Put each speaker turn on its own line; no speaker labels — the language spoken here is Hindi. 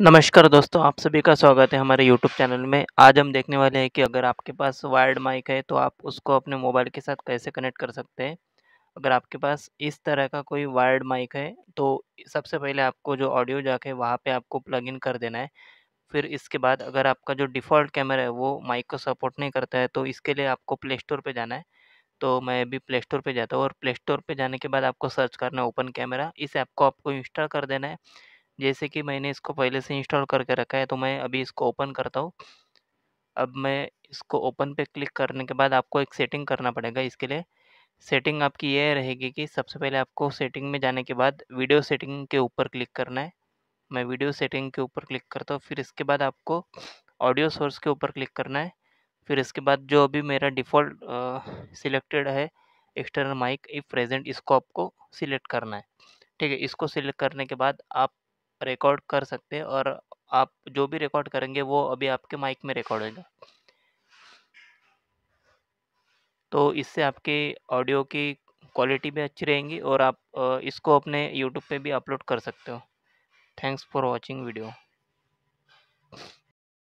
नमस्कार दोस्तों आप सभी का स्वागत है हमारे यूट्यूब चैनल में आज हम देखने वाले हैं कि अगर आपके पास वायर्ड माइक है तो आप उसको अपने मोबाइल के साथ कैसे कनेक्ट कर सकते हैं अगर आपके पास इस तरह का कोई वायर्ड माइक है तो सबसे पहले आपको जो ऑडियो जाके है वहाँ पे आपको प्लग इन कर देना है फिर इसके बाद अगर आपका जो डिफ़ॉल्ट कैमरा है वो माइक को सपोर्ट नहीं करता है तो इसके लिए आपको प्ले स्टोर पर जाना है तो मैं अभी प्ले स्टोर पर जाता हूँ और प्ले स्टोर पर जाने के बाद आपको सर्च करना है ओपन कैमरा इस ऐप को आपको इंस्टॉल कर देना है जैसे कि मैंने इसको पहले से इंस्टॉल करके रखा है तो मैं अभी इसको ओपन करता हूँ अब मैं इसको ओपन पे क्लिक करने के बाद आपको एक सेटिंग करना पड़ेगा इसके लिए सेटिंग आपकी यह रहेगी कि सबसे पहले आपको सेटिंग में जाने के बाद वीडियो सेटिंग के ऊपर क्लिक करना है मैं वीडियो सेटिंग के ऊपर क्लिक करता हूँ फिर इसके बाद आपको ऑडियो सोर्स के ऊपर क्लिक करना है फिर इसके बाद जो अभी मेरा डिफ़ॉल्ट सिलेक्टेड है एक्सटर्नल माइक इफ़ प्रेजेंट इसको आपको सिलेक्ट करना है ठीक है इसको सिलेक्ट करने के बाद आप रिकॉर्ड कर सकते हैं और आप जो भी रिकॉर्ड करेंगे वो अभी आपके माइक में रिकॉर्ड होगा तो इससे आपके ऑडियो की क्वालिटी भी अच्छी रहेंगी और आप इसको अपने यूट्यूब पे भी अपलोड कर सकते हो थैंक्स फॉर वॉचिंग वीडियो